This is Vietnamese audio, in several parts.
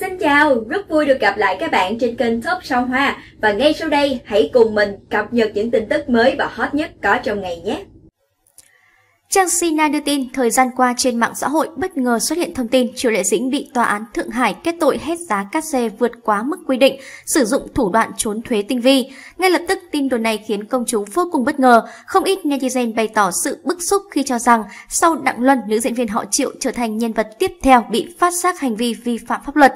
Xin chào, rất vui được gặp lại các bạn trên kênh Top Sao Hoa và ngay sau đây hãy cùng mình cập nhật những tin tức mới và hot nhất có trong ngày nhé. Trang Sina đưa tin thời gian qua trên mạng xã hội bất ngờ xuất hiện thông tin Triệu Lệ Dĩnh bị tòa án Thượng Hải kết tội hết giá cát xe vượt quá mức quy định, sử dụng thủ đoạn trốn thuế tinh vi. Ngay lập tức tin đồn này khiến công chúng vô cùng bất ngờ, không ít netizen bày tỏ sự bức xúc khi cho rằng sau Đặng Luân, nữ diễn viên họ Triệu trở thành nhân vật tiếp theo bị phát giác hành vi vi phạm pháp luật.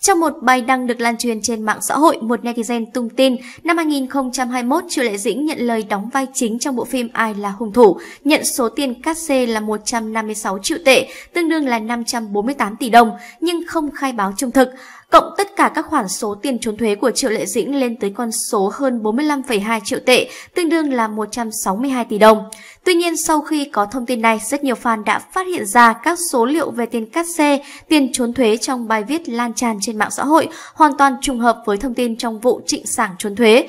Trong một bài đăng được lan truyền trên mạng xã hội, một netizen tung tin năm 2021 Triệu Lệ Dĩnh nhận lời đóng vai chính trong bộ phim Ai là hung thủ, nhận số tiền cát xê là 156 triệu tệ, tương đương là 548 tỷ đồng, nhưng không khai báo trung thực. Cộng tất cả các khoản số tiền trốn thuế của Triệu Lệ Dĩnh lên tới con số hơn 45,2 triệu tệ, tương đương là 162 tỷ đồng. Tuy nhiên, sau khi có thông tin này, rất nhiều fan đã phát hiện ra các số liệu về tiền cắt xe, tiền trốn thuế trong bài viết lan tràn trên mạng xã hội hoàn toàn trùng hợp với thông tin trong vụ trịnh sảng trốn thuế.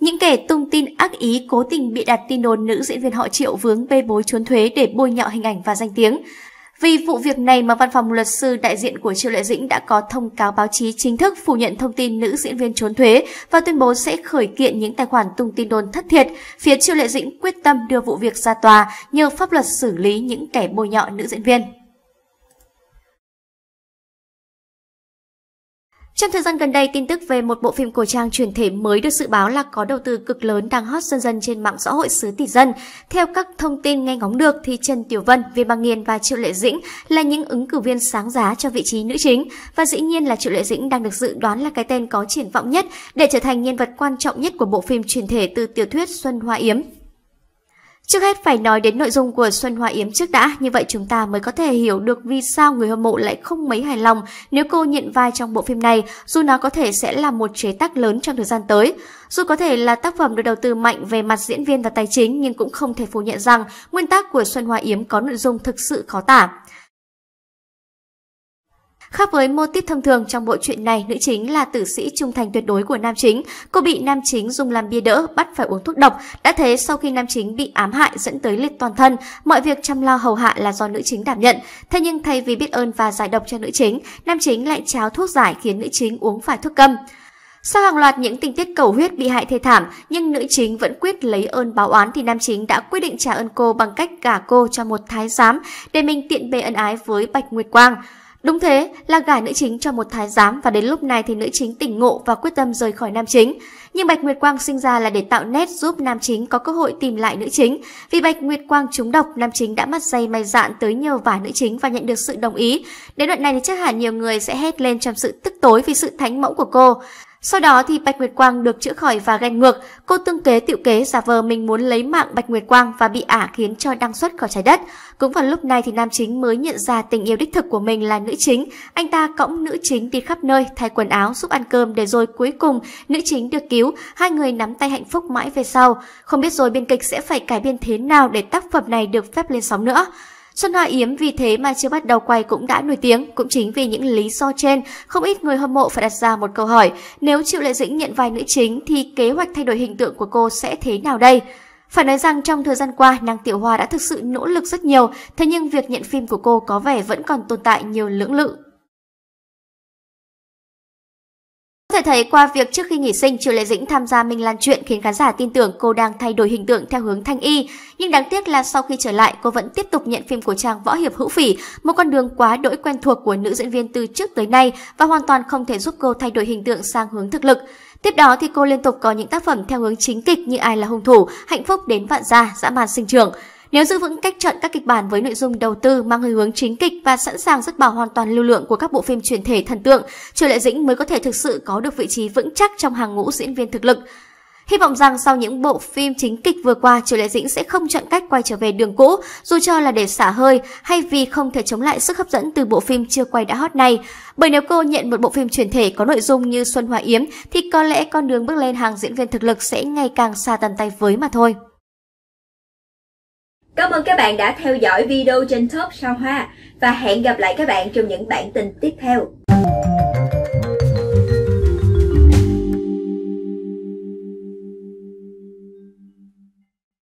Những kẻ tung tin ác ý cố tình bị đặt tin đồn nữ diễn viên họ triệu vướng bê bối trốn thuế để bôi nhọ hình ảnh và danh tiếng. Vì vụ việc này mà văn phòng luật sư đại diện của Triệu Lệ Dĩnh đã có thông cáo báo chí chính thức phủ nhận thông tin nữ diễn viên trốn thuế và tuyên bố sẽ khởi kiện những tài khoản tung tin đồn thất thiệt. Phía Triệu Lệ Dĩnh quyết tâm đưa vụ việc ra tòa nhờ pháp luật xử lý những kẻ bôi nhọ nữ diễn viên. Trong thời gian gần đây, tin tức về một bộ phim cổ trang truyền thể mới được dự báo là có đầu tư cực lớn đang hot dần dần trên mạng xã hội xứ tỷ dân. Theo các thông tin nghe ngóng được thì Trần Tiểu Vân, Viên Bằng Nghiên và Triệu Lệ Dĩnh là những ứng cử viên sáng giá cho vị trí nữ chính và dĩ nhiên là Triệu Lệ Dĩnh đang được dự đoán là cái tên có triển vọng nhất để trở thành nhân vật quan trọng nhất của bộ phim truyền thể từ tiểu thuyết Xuân Hoa Yếm. Trước hết phải nói đến nội dung của Xuân Hoa Yếm trước đã, như vậy chúng ta mới có thể hiểu được vì sao người hâm mộ lại không mấy hài lòng nếu cô nhận vai trong bộ phim này, dù nó có thể sẽ là một chế tác lớn trong thời gian tới. Dù có thể là tác phẩm được đầu tư mạnh về mặt diễn viên và tài chính nhưng cũng không thể phủ nhận rằng nguyên tác của Xuân Hoa Yếm có nội dung thực sự khó tả. Khác với mô típ thông thường trong bộ truyện này, nữ chính là tử sĩ trung thành tuyệt đối của nam chính. Cô bị nam chính dùng làm bia đỡ, bắt phải uống thuốc độc. Đã thế sau khi nam chính bị ám hại dẫn tới liệt toàn thân, mọi việc chăm lo hầu hạ là do nữ chính đảm nhận. Thế nhưng thay vì biết ơn và giải độc cho nữ chính, nam chính lại cháo thuốc giải khiến nữ chính uống phải thuốc câm. Sau hàng loạt những tình tiết cầu huyết bị hại thê thảm, nhưng nữ chính vẫn quyết lấy ơn báo oán thì nam chính đã quyết định trả ơn cô bằng cách gả cô cho một thái giám để mình tiện bề ân ái với Bạch Nguyệt Quang. Đúng thế, là gả nữ chính cho một thái giám và đến lúc này thì nữ chính tỉnh ngộ và quyết tâm rời khỏi nam chính. Nhưng Bạch Nguyệt Quang sinh ra là để tạo nét giúp nam chính có cơ hội tìm lại nữ chính. Vì Bạch Nguyệt Quang trúng độc, nam chính đã mất dây may dạn tới nhờ vả nữ chính và nhận được sự đồng ý. Đến đoạn này thì chắc hẳn nhiều người sẽ hét lên trong sự tức tối vì sự thánh mẫu của cô. Sau đó thì Bạch Nguyệt Quang được chữa khỏi và ghen ngược, cô tương kế tiểu kế giả vờ mình muốn lấy mạng Bạch Nguyệt Quang và bị ả khiến cho đăng xuất khỏi trái đất. Cũng vào lúc này thì nam chính mới nhận ra tình yêu đích thực của mình là nữ chính, anh ta cõng nữ chính đi khắp nơi, thay quần áo, giúp ăn cơm để rồi cuối cùng nữ chính được cứu, hai người nắm tay hạnh phúc mãi về sau. Không biết rồi biên kịch sẽ phải cải biên thế nào để tác phẩm này được phép lên sóng nữa. Xuân Hoa Yếm vì thế mà chưa bắt đầu quay cũng đã nổi tiếng. Cũng chính vì những lý do trên, không ít người hâm mộ phải đặt ra một câu hỏi. Nếu Triệu Lệ Dĩnh nhận vai nữ chính thì kế hoạch thay đổi hình tượng của cô sẽ thế nào đây? Phải nói rằng trong thời gian qua, nàng Tiểu Hoa đã thực sự nỗ lực rất nhiều, thế nhưng việc nhận phim của cô có vẻ vẫn còn tồn tại nhiều lưỡng lự Thể thấy qua việc trước khi nghỉ sinh, Triệu Lệ Dĩnh tham gia Minh Lan chuyện khiến khán giả tin tưởng cô đang thay đổi hình tượng theo hướng thanh y. Nhưng đáng tiếc là sau khi trở lại, cô vẫn tiếp tục nhận phim của trang Võ Hiệp Hữu Phỉ, một con đường quá đỗi quen thuộc của nữ diễn viên từ trước tới nay và hoàn toàn không thể giúp cô thay đổi hình tượng sang hướng thực lực. Tiếp đó thì cô liên tục có những tác phẩm theo hướng chính kịch như Ai là hung thủ, Hạnh phúc đến vạn gia, Dã man sinh trưởng. Nếu giữ vững cách trận các kịch bản với nội dung đầu tư mang hơi hướng chính kịch và sẵn sàng dứt bỏ hoàn toàn lưu lượng của các bộ phim truyền thể thần tượng, Triệu Lệ Dĩnh mới có thể thực sự có được vị trí vững chắc trong hàng ngũ diễn viên thực lực. Hy vọng rằng sau những bộ phim chính kịch vừa qua, Triệu Lệ Dĩnh sẽ không chọn cách quay trở về đường cũ, dù cho là để xả hơi hay vì không thể chống lại sức hấp dẫn từ bộ phim chưa quay đã hot này. Bởi nếu cô nhận một bộ phim truyền thể có nội dung như Xuân Hoa Yếm thì có lẽ con đường bước lên hàng diễn viên thực lực sẽ ngày càng xa tầm tay với mà thôi. Cảm ơn các bạn đã theo dõi video trên Top Sao Hoa và hẹn gặp lại các bạn trong những bản tin tiếp theo.